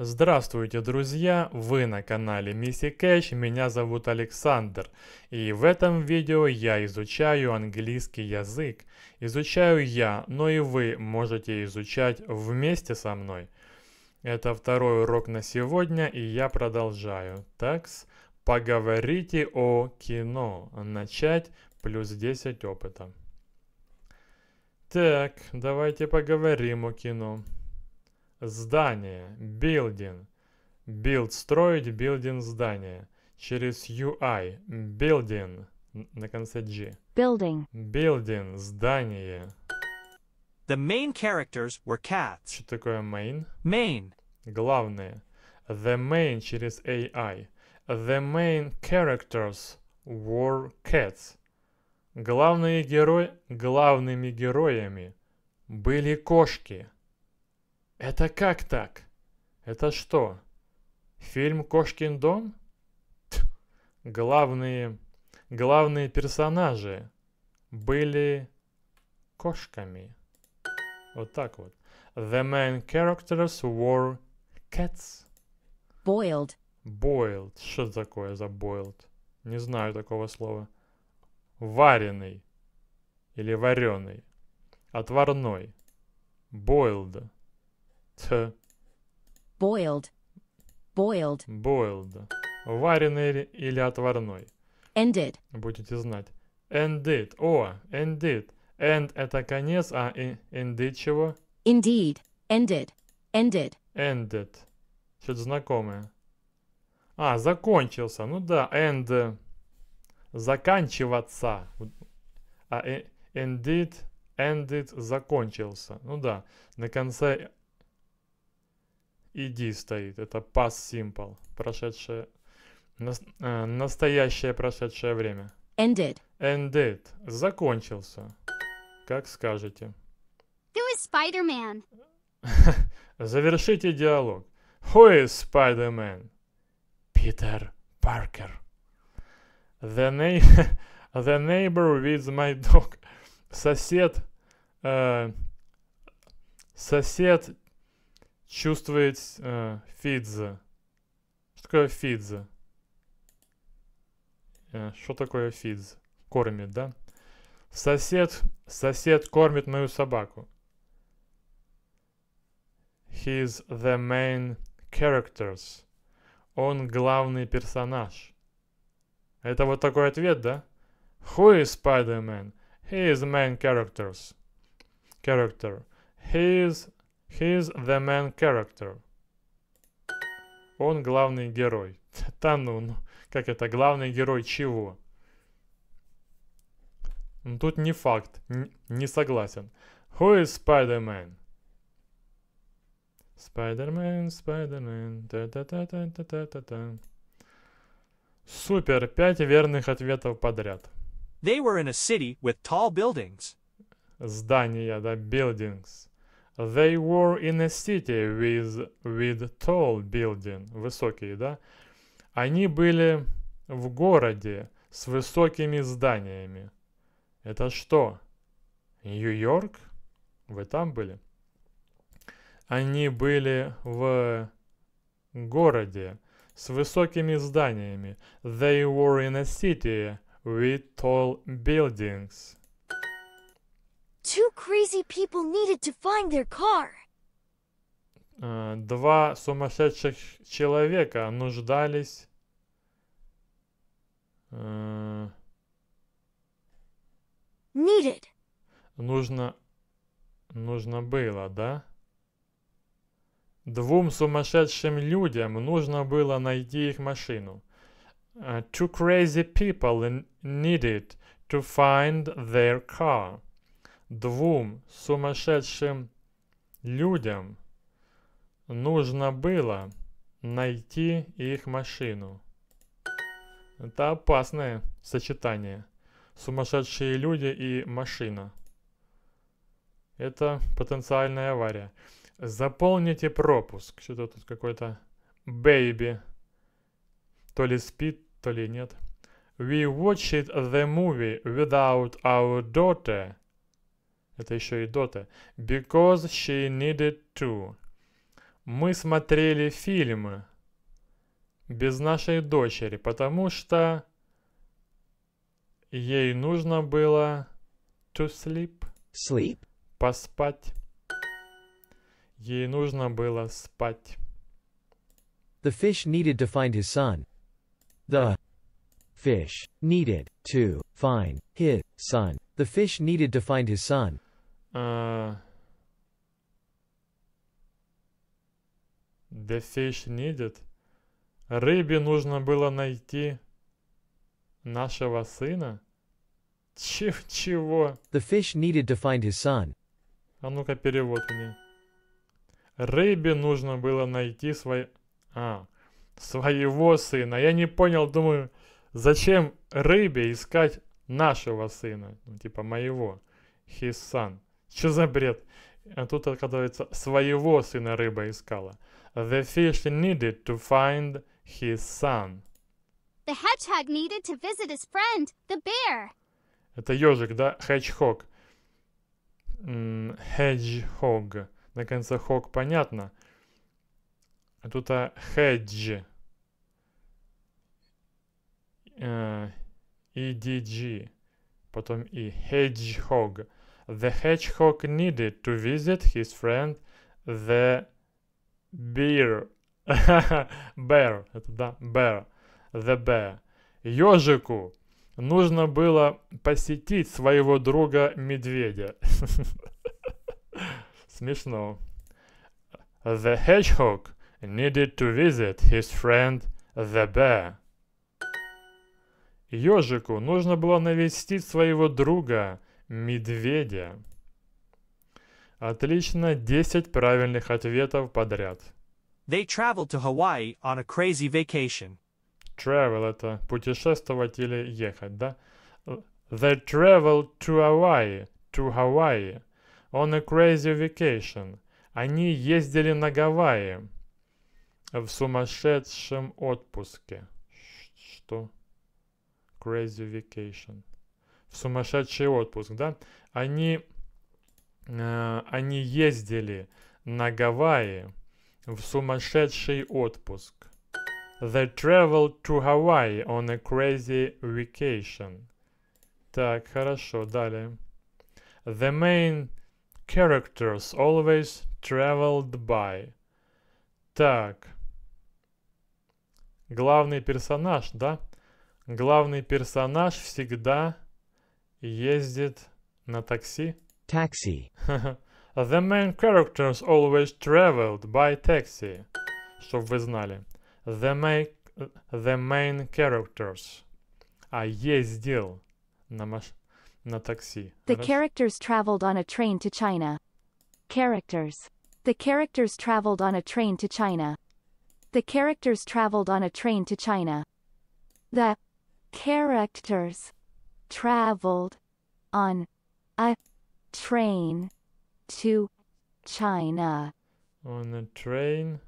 Здравствуйте, друзья! Вы на канале Мисси Кэш, меня зовут Александр. И в этом видео я изучаю английский язык. Изучаю я, но и вы можете изучать вместе со мной. Это второй урок на сегодня, и я продолжаю. Так, поговорите о кино. Начать плюс 10 опыта. Так, давайте поговорим о кино. Здание. Building. Build – строить, building – здание. Через UI. Building. На конце G. Building. Building. Здание. The main characters were cats. Что такое main? Main. главное The main через AI. The main characters were cats. Главные герои, главными героями были кошки. «Это как так? Это что? Фильм «Кошкин дом»?» Ть, главные, главные персонажи были кошками. Вот так вот. The main characters were cats. Boiled. Boiled. Что такое за boiled? Не знаю такого слова. Вареный. Или вареный. Отварной. Boiled. Т. Boiled. Boiled. Boiled. Вареный или отварной. Ended. Будете знать. Ended. О, ended. End – это конец, а ended чего? Indeed. Ended. Ended. Ended. Что-то знакомое. А, закончился. Ну да, end. Заканчиваться. А э, ended, ended, закончился. Ну да, на конце ID стоит. Это past simple, прошедшее, нас, э, настоящее прошедшее время. Ended. Ended. Закончился. Как скажете. Who is Spider-Man? Завершите диалог. Who is Spider-Man? Peter Parker. The, na the neighbor with my dog. Сосед... Э, сосед чувствовать э, фидза. Что такое фидза? Э, что такое фидз? Кормит, да? Сосед, сосед кормит мою собаку. He's the main characters. Он главный персонаж. Это вот такой ответ, да? Who is Spider-Man? He is main characters. Character. He is He's the main character. Он главный герой. Та ну, ну, как это, главный герой чего? Ну, тут не факт, не согласен. Who is Spider-Man? Spider-Man, Spider-Man, та-та-та-та-та-та-та. Супер, пять верных ответов подряд. They were in a city with tall buildings. Здания, да, buildings. They were in a city with, with tall building. Высокие, да? Они были в городе с высокими зданиями. Это что? Нью-Йорк? Вы там были? Они были в городе с высокими зданиями. They were in a city with tall buildings crazy people needed to find their car. Э, два сумасшедших человека нуждались э, needed. Нужно нужно было, да? Двум сумасшедшим людям нужно было найти их машину. Uh, two crazy people needed to find their car двум сумасшедшим людям нужно было найти их машину. Это опасное сочетание. Сумасшедшие люди и машина. Это потенциальная авария. Заполните пропуск. Что-то тут какой-то бэйби. То ли спит, то ли нет. We watched the movie without our daughter это еще и Дота. Because she needed to. Мы смотрели фильмы без нашей дочери, потому что ей нужно было to sleep. Sleep. Поспать. Ей нужно было спать. The fish needed to find his son. The fish needed to find his son. The fish needed to find his son. The fish needed. Рыбе нужно было найти нашего сына? чего? The fish needed to find his son. А ну-ка перевод мне. Рыбе нужно было найти свой... А, своего сына. Я не понял, думаю, зачем рыбе искать нашего сына? Ну, типа моего. His son. Что за бред? А тут, оказывается, своего сына рыба искала. The fish needed to find his son. The hedgehog needed to visit his friend, the bear. Это ежик, да? Хедгхог. Хедгхог. На конце хог понятно. А тут а, хедж. Э, EDG. Потом и хедгхог. The hedgehog needed to visit his friend the bear. bear. Это да, bear. The bear. Ежику нужно было посетить своего друга медведя. Смешно. The hedgehog needed to visit his friend the bear. Ежику нужно было навестить своего друга медведя. Отлично, 10 правильных ответов подряд. They traveled to Hawaii on a crazy vacation. Travel — это путешествовать или ехать, да? They traveled to Hawaii, to Hawaii, on a crazy vacation. Они ездили на Гавайи в сумасшедшем отпуске. Что? Crazy vacation в сумасшедший отпуск, да, они, э, они ездили на Гавайи в сумасшедший отпуск. They traveled to Hawaii on a crazy vacation. Так, хорошо, далее. The main characters always traveled by. Так. Главный персонаж, да? Главный персонаж всегда ездит на такси. Taxi. The main characters always traveled by taxi. Чтоб вы знали. The main, the main characters. А ездил на, маш... на такси. The Раз. characters traveled on a train to China. Characters. The characters traveled on a train to China. The characters traveled on a train to China. The characters traveled on a train to China. On a train?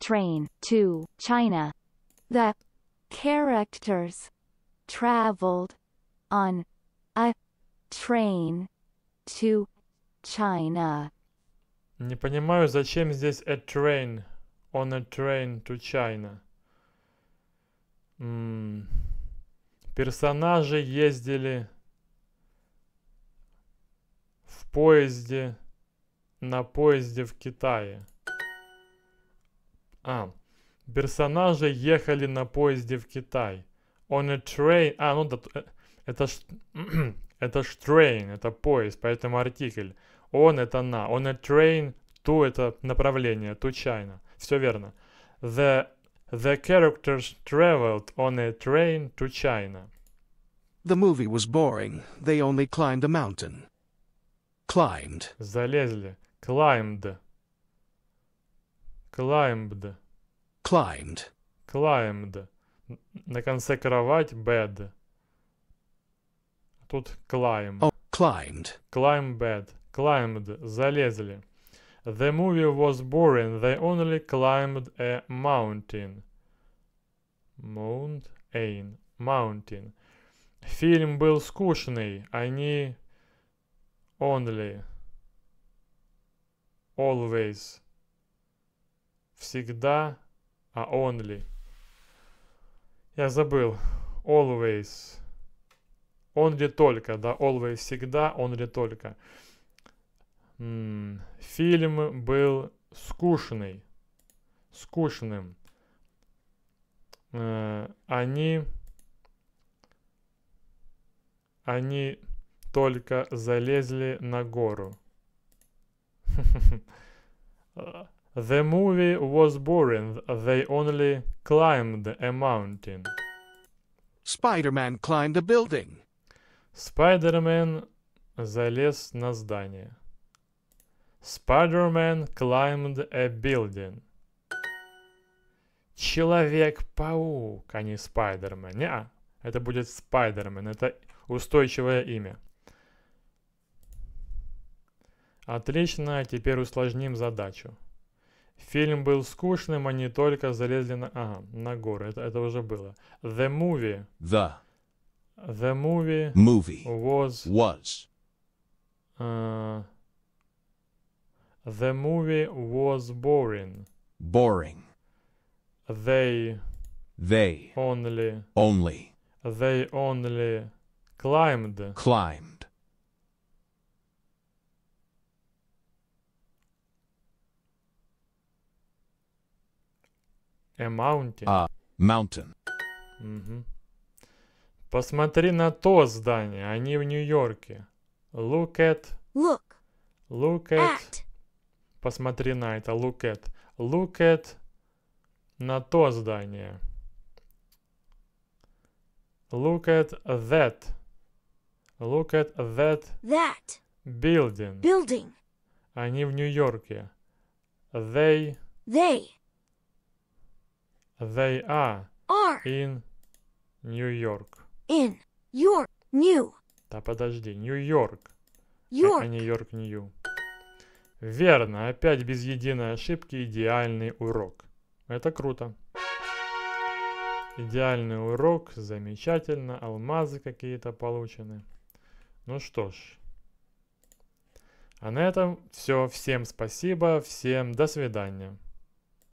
Train to China. The characters traveled on a train to China. Не понимаю, зачем здесь a train, on a train to China. Mm. Персонажи ездили в поезде, на поезде в Китае. А, персонажи ехали на поезде в Китай. On a train... А, ну да, э, это ж... это ж train, это поезд, поэтому артикль. On это на. On a train to это направление, to China. Все верно. The The characters traveled on a train to China. The movie was boring. They only climbed a mountain. Climbed. Залезли. Climbed. Climbed. Climbed. Climbed. На конце кровать bed. Тут climb. Oh, climbed. Climb bed. Climbed. Залезли. The movie was boring. They only climbed a mountain. Mountain. Mountain. Фильм был скучный. Они only. Always. Всегда, а only. Я забыл. Always. Only только, да, always всегда, only только. Фильм был скучный. Скучным. Они... Они только залезли на гору. The movie was boring. They only climbed a mountain. Spider-Man climbed a building. Spider-Man залез на здание. Spider-Man climbed a building. Человек-паук, а не Спайдермен. Не, это будет Спайдермен. Это устойчивое имя. Отлично, теперь усложним задачу. Фильм был скучным, они только залезли на... Ага, на горы, это, это уже было. The movie. The. The movie. Movie. Was. Was. Uh, The movie was boring. Boring. They. They. Only. Only. They only climbed. Climbed. A mountain. A mountain. Угу. Mm-hmm. Посмотри на то здание, они в Нью-Йорке. Look at. Look. Look at. at. Посмотри на это. Look at. Look at на то здание. Look at that. Look at that. That. Building. Building. Они в Нью-Йорке. They. They. They are. Are. In New York. In York. New. Да подожди, Нью-Йорк. York. А, а не Йорк-Нью. Верно, опять без единой ошибки идеальный урок. Это круто. Идеальный урок, замечательно, алмазы какие-то получены. Ну что ж. А на этом все. Всем спасибо, всем до свидания.